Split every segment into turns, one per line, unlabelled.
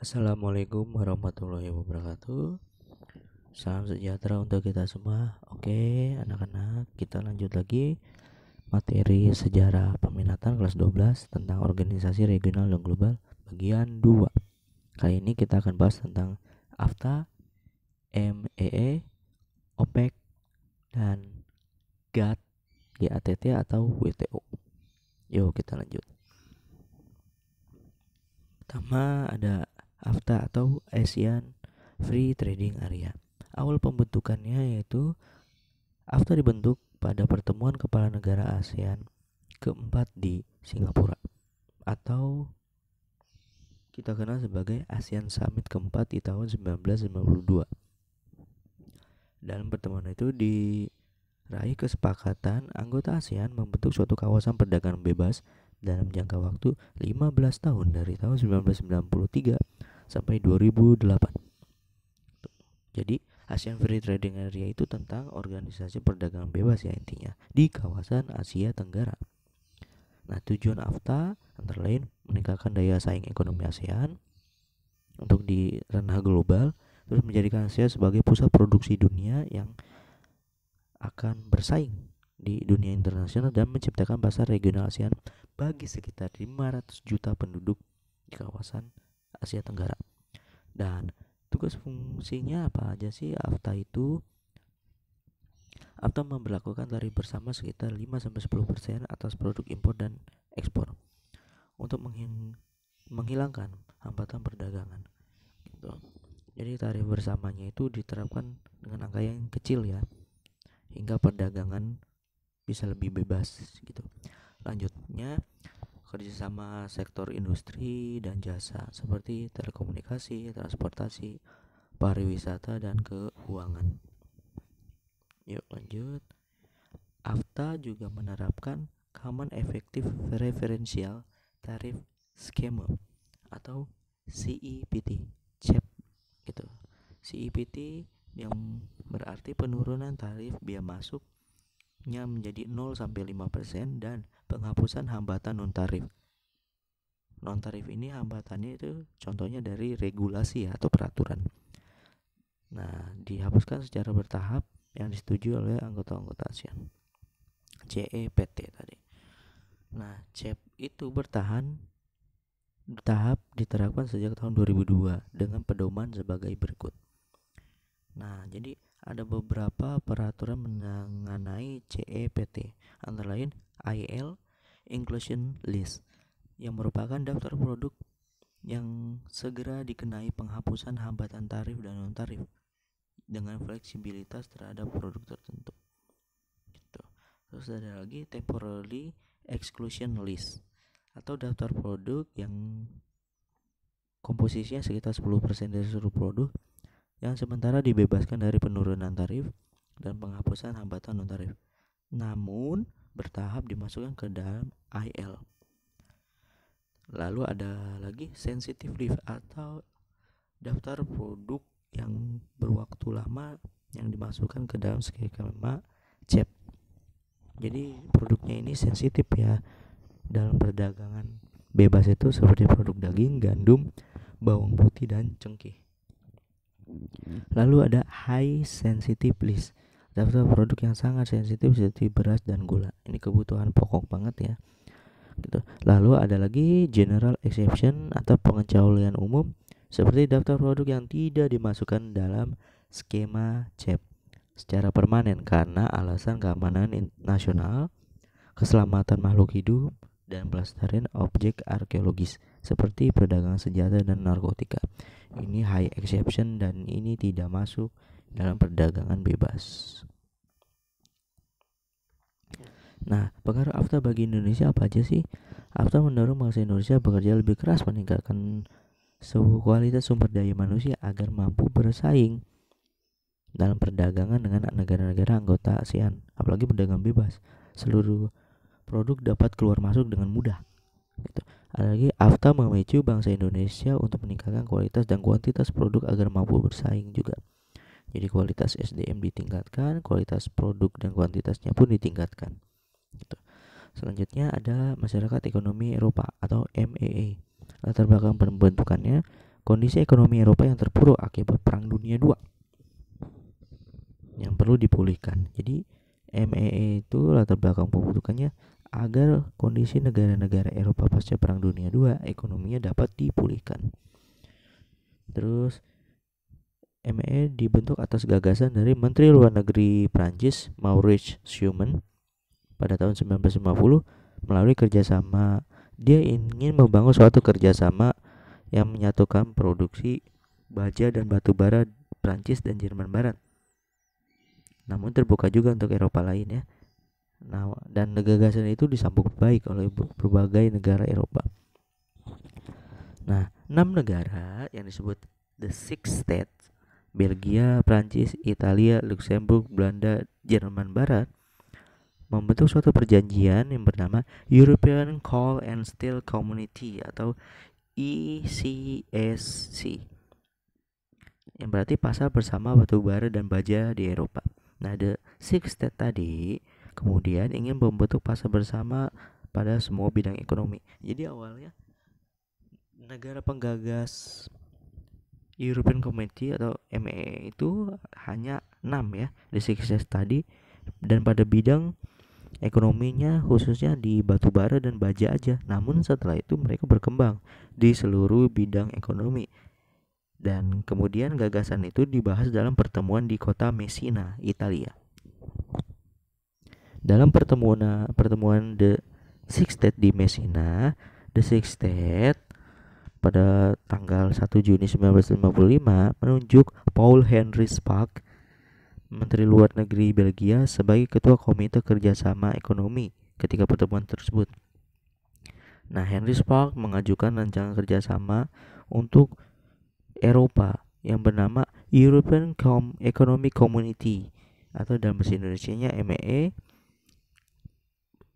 Assalamualaikum warahmatullahi wabarakatuh. Salam sejahtera untuk kita semua. Oke, anak-anak, kita lanjut lagi materi sejarah peminatan kelas 12 tentang organisasi regional dan global bagian 2. Kali ini kita akan bahas tentang AFTA, MEE, OPEC, dan GATT, GATT atau WTO. Yuk, kita lanjut. Pertama ada AFTA atau Asian Free Trading Area. Awal pembentukannya yaitu AFTA dibentuk pada pertemuan kepala negara ASEAN keempat di Singapura atau kita kenal sebagai ASEAN Summit keempat di tahun 1992. Dalam pertemuan itu diraih kesepakatan anggota ASEAN membentuk suatu kawasan perdagangan bebas dalam jangka waktu 15 tahun dari tahun 1993 sampai 2008. Jadi ASEAN Free Trading Area itu tentang organisasi perdagangan bebas ya intinya di kawasan Asia Tenggara. Nah, tujuan AFTA antara lain meningkatkan daya saing ekonomi ASEAN untuk di ranah global, terus menjadikan ASEAN sebagai pusat produksi dunia yang akan bersaing di dunia internasional dan menciptakan pasar regional ASEAN bagi sekitar 500 juta penduduk di kawasan Asia Tenggara. Dan tugas fungsinya apa aja sih AFTA itu? AFTA memperlakukan tarif bersama sekitar 5-10% atas produk impor dan ekspor untuk menghilangkan hambatan perdagangan. Gitu. Jadi tarif bersamanya itu diterapkan dengan angka yang kecil ya, hingga perdagangan bisa lebih bebas gitu. Lanjutnya kerjasama sektor industri dan jasa seperti telekomunikasi, transportasi, pariwisata, dan keuangan. Yuk lanjut. AFTA juga menerapkan Common Effective Referential tarif Schema atau CEPT, CEP gitu. CEPT yang berarti penurunan tarif biaya masuk nya menjadi 0 sampai 5% dan penghapusan hambatan non tarif. Non tarif ini hambatannya itu contohnya dari regulasi atau peraturan. Nah, dihapuskan secara bertahap yang disetujui oleh anggota-anggota ASEAN. CEPT tadi. Nah, CEP itu bertahan tahap diterapkan sejak tahun 2002 dengan pedoman sebagai berikut. Nah, jadi ada beberapa peraturan mengenai CEPT, antara lain IL Inclusion List, yang merupakan daftar produk yang segera dikenai penghapusan hambatan tarif dan non tarif dengan fleksibilitas terhadap produk tertentu. Gitu. Terus ada lagi temporary exclusion list atau daftar produk yang komposisinya sekitar 10% dari seluruh produk yang sementara dibebaskan dari penurunan tarif dan penghapusan hambatan non tarif. Namun bertahap dimasukkan ke dalam IL. Lalu ada lagi sensitive leave atau daftar produk yang berwaktu lama yang dimasukkan ke dalam skema CEP. Jadi produknya ini sensitif ya dalam perdagangan bebas itu seperti produk daging, gandum, bawang putih dan cengkeh. Lalu ada high sensitive list. Daftar produk yang sangat sensitif seperti beras dan gula. Ini kebutuhan pokok banget ya. Gitu. Lalu ada lagi general exception atau pengecualian umum seperti daftar produk yang tidak dimasukkan dalam skema CEP secara permanen karena alasan keamanan nasional, keselamatan makhluk hidup, dan pelestarian objek arkeologis seperti perdagangan senjata dan narkotika ini high exception dan ini tidak masuk dalam perdagangan bebas. Nah, pengaruh AFTA bagi Indonesia apa aja sih? AFTA mendorong bangsa Indonesia bekerja lebih keras meningkatkan suhu kualitas sumber daya manusia agar mampu bersaing dalam perdagangan dengan negara-negara anggota ASEAN, apalagi perdagangan bebas. Seluruh produk dapat keluar masuk dengan mudah. Gitu. Apalagi AFTA memicu bangsa Indonesia untuk meningkatkan kualitas dan kuantitas produk agar mampu bersaing juga. Jadi kualitas SDM ditingkatkan, kualitas produk dan kuantitasnya pun ditingkatkan. Gitu. Selanjutnya ada masyarakat ekonomi Eropa atau MEE. E. Latar belakang pembentukannya kondisi ekonomi Eropa yang terpuruk akibat Perang Dunia II yang perlu dipulihkan. Jadi MEE e itu latar belakang pembentukannya agar kondisi negara-negara Eropa pasca Perang Dunia II ekonominya dapat dipulihkan. Terus ME dibentuk atas gagasan dari Menteri Luar Negeri Prancis Maurice Schumann pada tahun 1950 melalui kerjasama dia ingin membangun suatu kerjasama yang menyatukan produksi baja dan batu bara Prancis dan Jerman Barat. Namun terbuka juga untuk Eropa lain ya. Nah, dan gagasan itu disambut baik oleh berbagai negara Eropa. Nah, enam negara yang disebut the Six States, Belgia, Prancis, Italia, Luxembourg, Belanda, Jerman Barat membentuk suatu perjanjian yang bernama European Coal and Steel Community atau ECSC yang berarti pasar bersama batu bara dan baja di Eropa. Nah, the six state tadi Kemudian ingin membentuk pasar bersama pada semua bidang ekonomi. Jadi awalnya negara penggagas European Committee atau MEE e itu hanya 6 ya di case tadi dan pada bidang ekonominya khususnya di batu bara dan baja aja. Namun setelah itu mereka berkembang di seluruh bidang ekonomi. Dan kemudian gagasan itu dibahas dalam pertemuan di kota Messina, Italia. Dalam pertemuan pertemuan The Six State di Messina, The Six State pada tanggal 1 Juni 1955 menunjuk Paul Henry Spaak, Menteri Luar Negeri Belgia sebagai Ketua Komite Kerjasama Ekonomi ketika pertemuan tersebut. Nah, Henry Spaak mengajukan rancangan kerjasama untuk Eropa yang bernama European Economic Community atau dalam bahasa Indonesia-nya MEE e,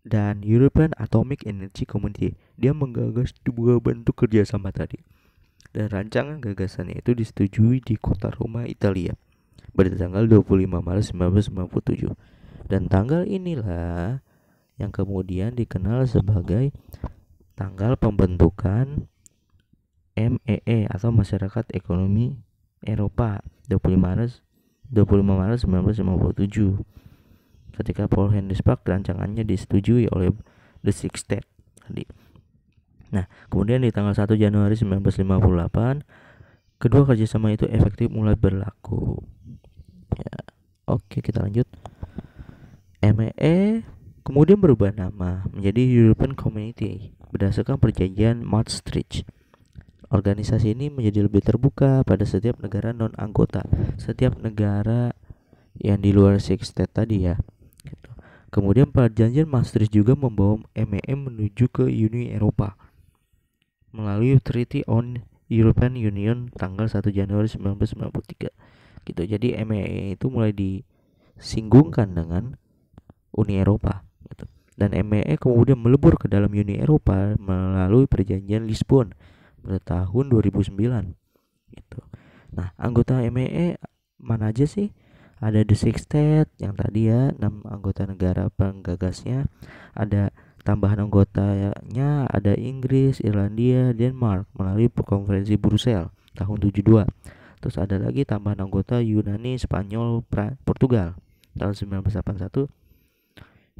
dan European Atomic Energy Community. Dia menggagas dua bentuk kerjasama tadi. Dan rancangan gagasannya itu disetujui di kota Roma, Italia pada tanggal 25 Maret 1997. Dan tanggal inilah yang kemudian dikenal sebagai tanggal pembentukan MEE e atau Masyarakat Ekonomi Eropa 25 Maret 25 Maret 1957 ketika Paul Henry Spark rancangannya disetujui oleh The Six State tadi. Nah, kemudian di tanggal 1 Januari 1958, kedua kerjasama itu efektif mulai berlaku. Ya, oke kita lanjut. MEE kemudian berubah nama menjadi European Community berdasarkan perjanjian Maastricht. Organisasi ini menjadi lebih terbuka pada setiap negara non anggota, setiap negara yang di luar six state tadi ya Kemudian perjanjian Maastricht juga membawa MEM e menuju ke Uni Eropa melalui Treaty on European Union tanggal 1 Januari 1993. Gitu. Jadi MEM e itu mulai disinggungkan dengan Uni Eropa gitu. Dan MEE kemudian melebur ke dalam Uni Eropa melalui perjanjian Lisbon pada tahun 2009 gitu. Nah, anggota MEE mana aja sih? ada The Six State yang tadi ya enam anggota negara penggagasnya ada tambahan anggotanya ada Inggris, Irlandia, Denmark melalui konferensi Brussel tahun 72 terus ada lagi tambahan anggota Yunani, Spanyol, pra Portugal tahun 1981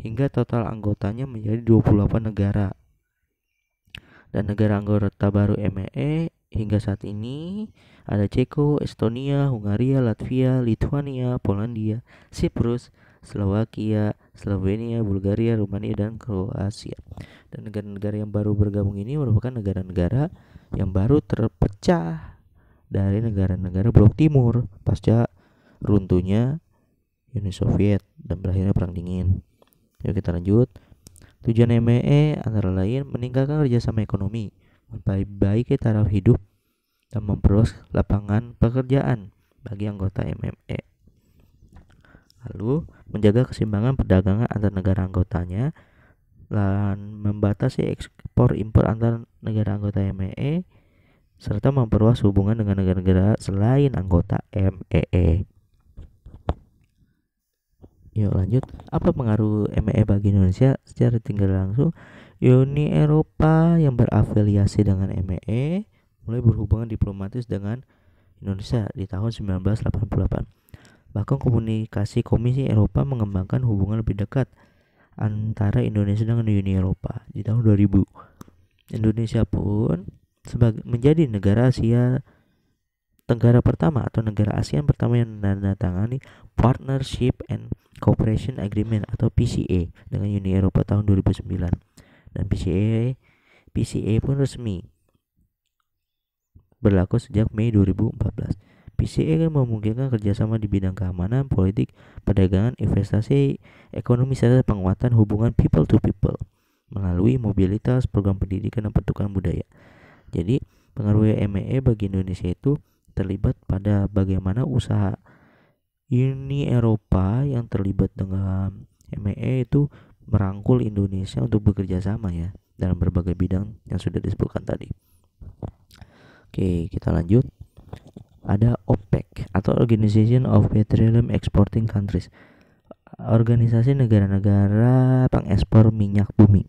hingga total anggotanya menjadi 28 negara dan negara anggota baru MEE e Hingga saat ini ada Ceko, Estonia, Hungaria, Latvia, Lithuania, Polandia, Siprus, Slovakia, Slovenia, Bulgaria, Rumania, dan Kroasia. Dan negara-negara yang baru bergabung ini merupakan negara-negara yang baru terpecah dari negara-negara Blok Timur pasca runtuhnya Uni Soviet dan berakhirnya Perang Dingin. Yuk kita lanjut. Tujuan MEE e antara lain meningkatkan kerjasama ekonomi, memperbaiki taraf hidup, dan memperluas lapangan pekerjaan bagi anggota MME. Lalu, menjaga keseimbangan perdagangan antar negara anggotanya dan membatasi ekspor impor antar negara anggota MME serta memperluas hubungan dengan negara-negara selain anggota MEE. Yuk lanjut, apa pengaruh MEE bagi Indonesia secara tinggal langsung? Uni Eropa yang berafiliasi dengan MEE e mulai berhubungan diplomatis dengan Indonesia di tahun 1988. Bahkan komunikasi Komisi Eropa mengembangkan hubungan lebih dekat antara Indonesia dengan Uni Eropa di tahun 2000. Indonesia pun sebagai menjadi negara Asia Tenggara pertama atau negara ASEAN pertama yang menandatangani Partnership and Cooperation Agreement atau PCA dengan Uni Eropa tahun 2009 dan PCA e, PCA e pun resmi berlaku sejak Mei 2014. PCA e kan memungkinkan kerjasama di bidang keamanan, politik, perdagangan, investasi, ekonomi serta penguatan hubungan people to people melalui mobilitas, program pendidikan dan pertukaran budaya. Jadi, pengaruh MEE bagi Indonesia itu terlibat pada bagaimana usaha Uni Eropa yang terlibat dengan MEE itu merangkul Indonesia untuk bekerja sama ya dalam berbagai bidang yang sudah disebutkan tadi. Oke, kita lanjut. Ada OPEC atau Organization of Petroleum Exporting Countries. Organisasi negara-negara pengekspor minyak bumi.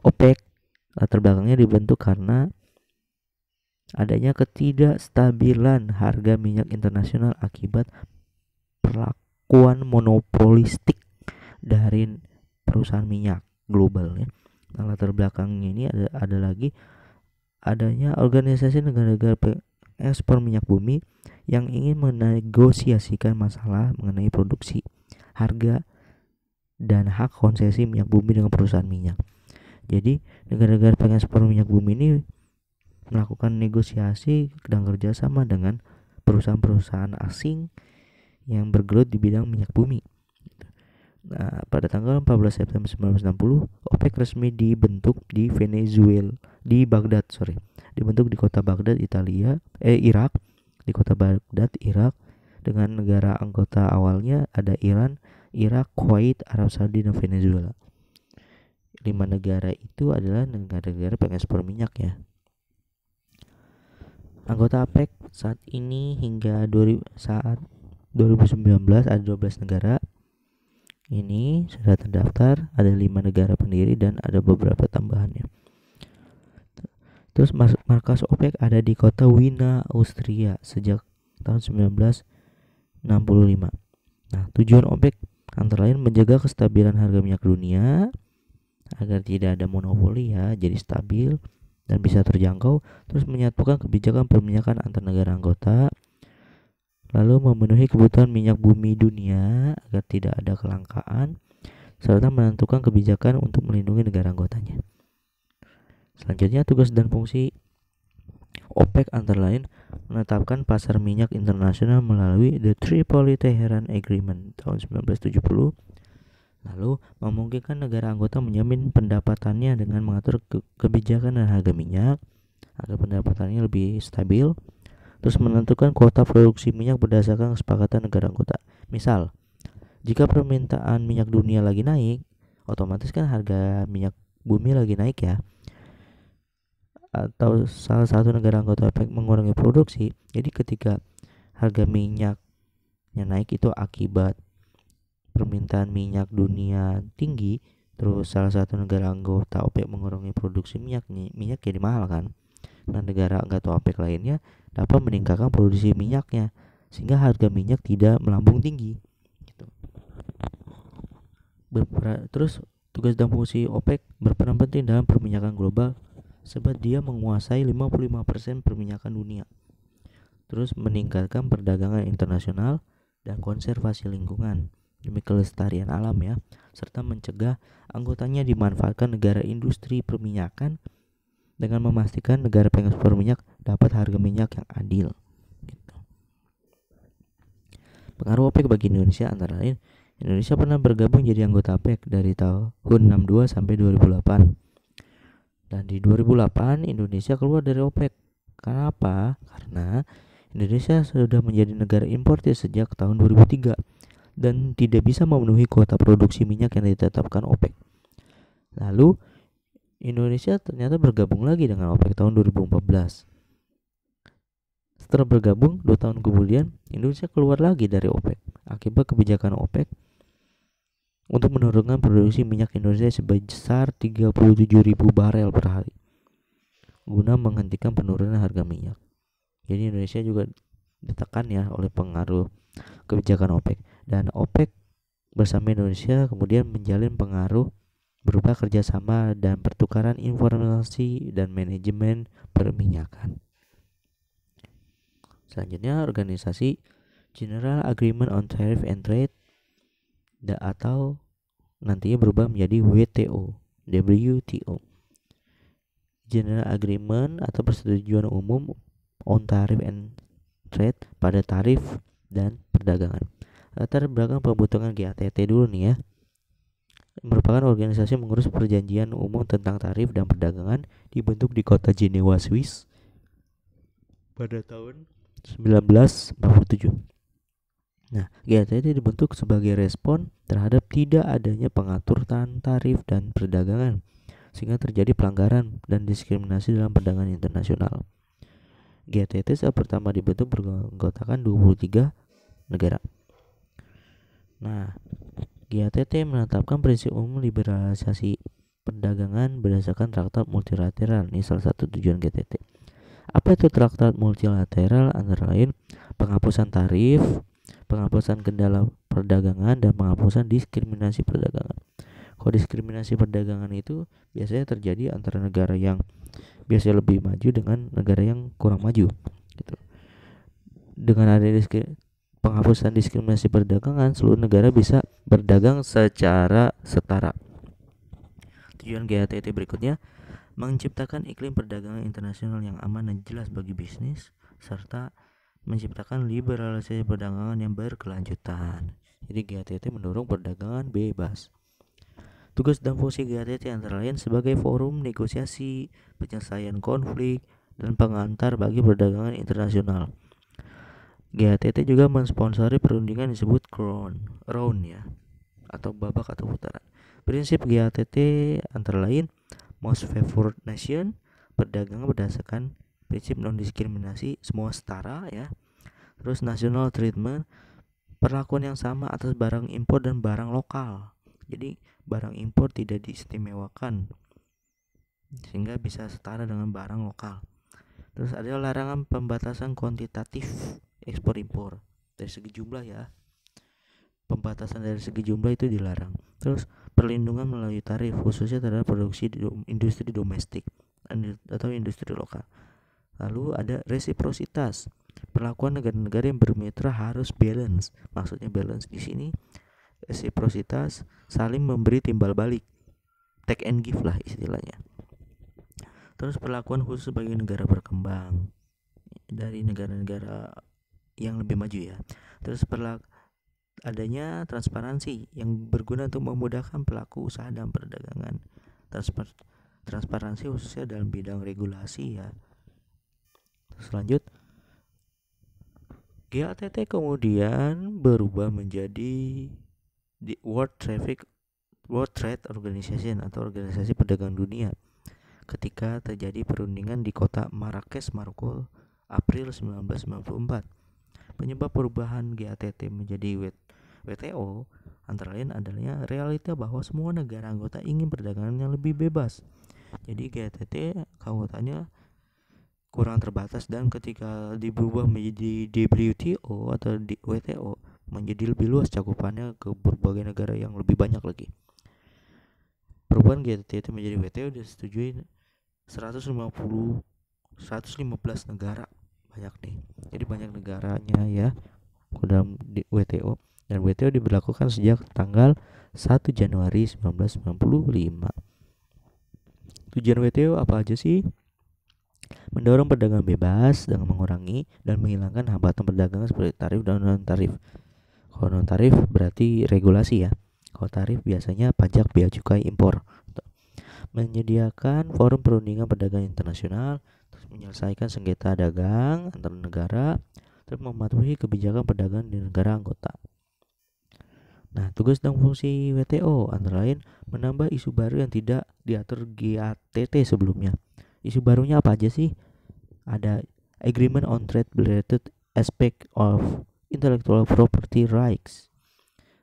OPEC latar eh, belakangnya dibentuk karena adanya ketidakstabilan harga minyak internasional akibat perlakuan monopolistik dari perusahaan minyak global ya. Nah, latar belakangnya ini ada ada lagi adanya organisasi negara-negara ekspor minyak bumi yang ingin menegosiasikan masalah mengenai produksi, harga, dan hak konsesi minyak bumi dengan perusahaan minyak. Jadi negara-negara pengekspor minyak bumi ini melakukan negosiasi dan kerjasama dengan perusahaan-perusahaan asing yang bergelut di bidang minyak bumi. Nah, pada tanggal 14 September 1960, OPEC resmi dibentuk di Venezuela, di Baghdad, sorry, dibentuk di kota Baghdad, Italia, eh Irak, di kota Baghdad, Irak, dengan negara anggota awalnya ada Iran, Irak, Kuwait, Arab Saudi, dan Venezuela. Lima negara itu adalah negara-negara pengekspor minyak ya. Anggota APEC saat ini hingga 2000, saat 2019 ada 12 negara ini sudah terdaftar ada lima negara pendiri dan ada beberapa tambahannya terus markas OPEC ada di kota Wina Austria sejak tahun 1965 nah tujuan OPEC antara lain menjaga kestabilan harga minyak dunia agar tidak ada monopoli ya jadi stabil dan bisa terjangkau terus menyatukan kebijakan perminyakan antar negara anggota lalu memenuhi kebutuhan minyak bumi dunia agar tidak ada kelangkaan, serta menentukan kebijakan untuk melindungi negara anggotanya. Selanjutnya tugas dan fungsi OPEC antara lain menetapkan pasar minyak internasional melalui The Tripoli Teheran Agreement tahun 1970 lalu memungkinkan negara anggota menjamin pendapatannya dengan mengatur ke kebijakan dan harga minyak agar pendapatannya lebih stabil Terus menentukan kuota produksi minyak berdasarkan kesepakatan negara anggota. Misal, jika permintaan minyak dunia lagi naik, otomatis kan harga minyak bumi lagi naik ya. Atau salah satu negara anggota OPEC mengurangi produksi, jadi ketika harga minyaknya naik itu akibat permintaan minyak dunia tinggi, terus salah satu negara anggota OPEC mengurangi produksi minyak minyak jadi mahal kan. Nah, negara anggota OPEC lainnya dapat meningkatkan produksi minyaknya sehingga harga minyak tidak melambung tinggi. Gitu. Berperan, terus tugas dan fungsi OPEC berperan penting dalam perminyakan global sebab dia menguasai 55% perminyakan dunia. Terus meningkatkan perdagangan internasional dan konservasi lingkungan demi kelestarian alam ya, serta mencegah anggotanya dimanfaatkan negara industri perminyakan dengan memastikan negara pengekspor minyak dapat harga minyak yang adil. Gitu. Pengaruh OPEC bagi Indonesia antara lain Indonesia pernah bergabung jadi anggota OPEC dari tahun 62 sampai 2008. Dan di 2008 Indonesia keluar dari OPEC. Kenapa? Karena Indonesia sudah menjadi negara importir sejak tahun 2003 dan tidak bisa memenuhi kuota produksi minyak yang ditetapkan OPEC. Lalu Indonesia ternyata bergabung lagi dengan OPEC tahun 2014. Setelah bergabung, dua tahun kemudian, Indonesia keluar lagi dari OPEC akibat kebijakan OPEC untuk menurunkan produksi minyak Indonesia sebesar 37.000 barel per hari guna menghentikan penurunan harga minyak. Jadi Indonesia juga ditekan ya oleh pengaruh kebijakan OPEC dan OPEC bersama Indonesia kemudian menjalin pengaruh berupa kerjasama dan pertukaran informasi dan manajemen perminyakan. Selanjutnya, organisasi General Agreement on Tariff and Trade da, atau nantinya berubah menjadi WTO, WTO. General Agreement atau persetujuan umum on Tariff and Trade pada tarif dan perdagangan. Latar belakang pembentukan GATT dulu nih ya merupakan organisasi mengurus perjanjian umum tentang tarif dan perdagangan dibentuk di kota Jenewa, Swiss pada tahun 1947. Nah, GATT ya, dibentuk sebagai respon terhadap tidak adanya pengatur tarif dan perdagangan sehingga terjadi pelanggaran dan diskriminasi dalam perdagangan internasional. Ya, GATT saat pertama dibentuk beranggotakan 23 negara. Nah, GATT menetapkan prinsip umum liberalisasi perdagangan berdasarkan traktat multilateral. Ini salah satu tujuan GTT. Apa itu traktat multilateral? Antara lain penghapusan tarif, penghapusan kendala perdagangan, dan penghapusan diskriminasi perdagangan. Kalau diskriminasi perdagangan itu biasanya terjadi antara negara yang biasanya lebih maju dengan negara yang kurang maju. Gitu. Dengan adanya penghapusan diskriminasi perdagangan, seluruh negara bisa berdagang secara setara. Tujuan GATT berikutnya menciptakan iklim perdagangan internasional yang aman dan jelas bagi bisnis serta menciptakan liberalisasi perdagangan yang berkelanjutan. Jadi GATT mendorong perdagangan bebas. Tugas dan fungsi GATT antara lain sebagai forum negosiasi, penyelesaian konflik, dan pengantar bagi perdagangan internasional. GATT juga mensponsori perundingan disebut Crown, Round ya, atau babak atau putaran. Prinsip GATT antara lain Most Favored Nation, perdagangan berdasarkan prinsip non diskriminasi, semua setara ya. Terus national treatment, perlakuan yang sama atas barang impor dan barang lokal. Jadi barang impor tidak diistimewakan sehingga bisa setara dengan barang lokal. Terus ada larangan pembatasan kuantitatif ekspor impor dari segi jumlah ya pembatasan dari segi jumlah itu dilarang terus perlindungan melalui tarif khususnya terhadap produksi di industri domestik atau industri lokal lalu ada resiprositas perlakuan negara-negara yang bermitra harus balance maksudnya balance di sini resiprositas saling memberi timbal balik take and give lah istilahnya terus perlakuan khusus bagi negara berkembang dari negara-negara yang lebih maju ya. Terus berlaku adanya transparansi yang berguna untuk memudahkan pelaku usaha dan perdagangan. Transpar transparansi khususnya dalam bidang regulasi ya. Selanjut GATT kemudian berubah menjadi the World Traffic World Trade Organization atau Organisasi Perdagangan Dunia ketika terjadi perundingan di kota Marrakesh, Maroko, April 1994. Penyebab perubahan GATT menjadi WTO antara lain adalah realita bahwa semua negara anggota ingin perdagangan yang lebih bebas. Jadi GATT keanggotaannya kurang terbatas dan ketika diubah menjadi WTO atau WTO menjadi lebih luas cakupannya ke berbagai negara yang lebih banyak lagi. Perubahan GATT menjadi WTO disetujui 150 115 negara banyak nih jadi banyak negaranya ya dalam di WTO dan WTO diberlakukan sejak tanggal 1 Januari 1995 tujuan WTO apa aja sih mendorong perdagangan bebas dengan mengurangi dan menghilangkan hambatan perdagangan seperti tarif dan non tarif kalau non tarif berarti regulasi ya kalau tarif biasanya pajak biaya cukai impor menyediakan forum perundingan perdagangan internasional menyelesaikan sengketa dagang antar negara dan mematuhi kebijakan perdagangan di negara anggota. Nah, tugas dan fungsi WTO antara lain menambah isu baru yang tidak diatur GATT sebelumnya. Isu barunya apa aja sih? Ada Agreement on Trade Related Aspect of Intellectual Property Rights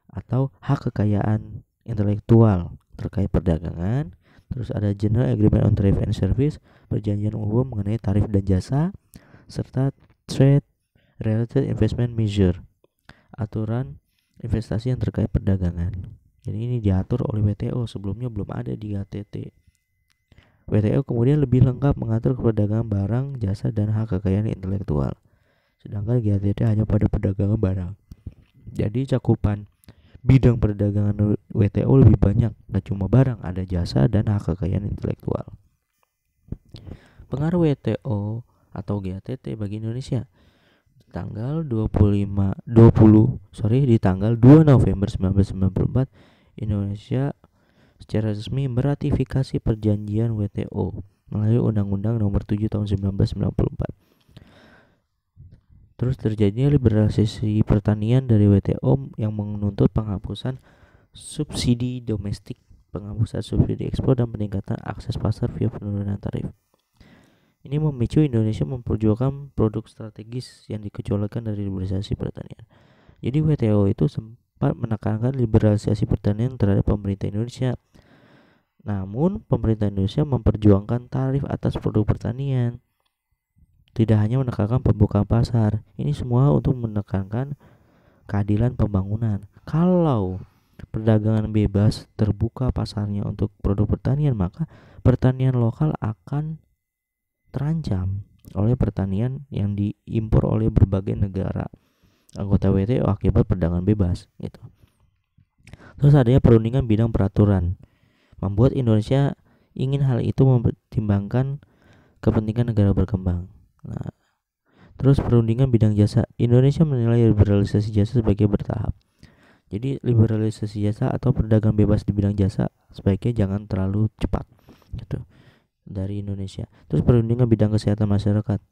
atau hak kekayaan intelektual terkait perdagangan, Terus ada General Agreement on Tariff and Service, perjanjian umum mengenai tarif dan jasa, serta Trade Related Investment Measure, aturan investasi yang terkait perdagangan. Jadi ini diatur oleh WTO, sebelumnya belum ada di ATT. WTO kemudian lebih lengkap mengatur perdagangan barang, jasa, dan hak kekayaan intelektual. Sedangkan GATT hanya pada perdagangan barang. Jadi cakupan Bidang perdagangan WTO lebih banyak, dan nah, cuma barang, ada jasa dan hak kekayaan intelektual. Pengaruh WTO atau GATT bagi Indonesia tanggal 25 20 sorry di tanggal 2 November 1994 Indonesia secara resmi meratifikasi perjanjian WTO melalui Undang-Undang Nomor 7 Tahun 1994 Terus terjadinya liberalisasi pertanian dari WTO yang menuntut penghapusan subsidi domestik, penghapusan subsidi ekspor dan peningkatan akses pasar via penurunan tarif. Ini memicu Indonesia memperjuangkan produk strategis yang dikecualikan dari liberalisasi pertanian. Jadi WTO itu sempat menekankan liberalisasi pertanian terhadap pemerintah Indonesia. Namun, pemerintah Indonesia memperjuangkan tarif atas produk pertanian tidak hanya menekankan pembukaan pasar. Ini semua untuk menekankan keadilan pembangunan. Kalau perdagangan bebas terbuka pasarnya untuk produk pertanian, maka pertanian lokal akan terancam oleh pertanian yang diimpor oleh berbagai negara anggota WTO akibat perdagangan bebas gitu. Terus adanya perundingan bidang peraturan membuat Indonesia ingin hal itu mempertimbangkan kepentingan negara berkembang. Nah, terus perundingan bidang jasa. Indonesia menilai liberalisasi jasa sebagai bertahap. Jadi liberalisasi jasa atau perdagangan bebas di bidang jasa sebaiknya jangan terlalu cepat gitu dari Indonesia. Terus perundingan bidang kesehatan masyarakat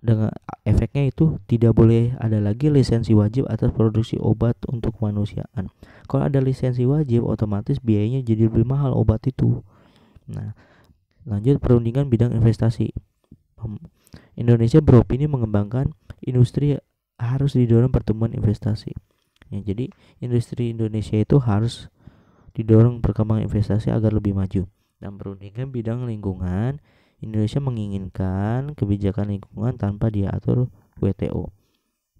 dengan efeknya itu tidak boleh ada lagi lisensi wajib atas produksi obat untuk kemanusiaan. Kalau ada lisensi wajib otomatis biayanya jadi lebih mahal obat itu. Nah, Lanjut perundingan bidang investasi. Indonesia beropini mengembangkan industri harus didorong pertumbuhan investasi. Ya, jadi industri Indonesia itu harus didorong perkembangan investasi agar lebih maju. Dan perundingan bidang lingkungan, Indonesia menginginkan kebijakan lingkungan tanpa diatur WTO.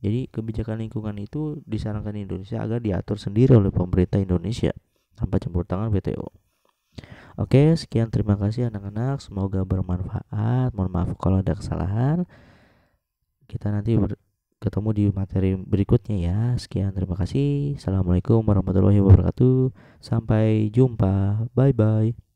Jadi kebijakan lingkungan itu disarankan Indonesia agar diatur sendiri oleh pemerintah Indonesia tanpa campur tangan WTO. Oke, sekian terima kasih anak-anak. Semoga bermanfaat. Mohon maaf kalau ada kesalahan. Kita nanti ketemu di materi berikutnya ya. Sekian terima kasih. Assalamualaikum warahmatullahi wabarakatuh. Sampai jumpa. Bye bye.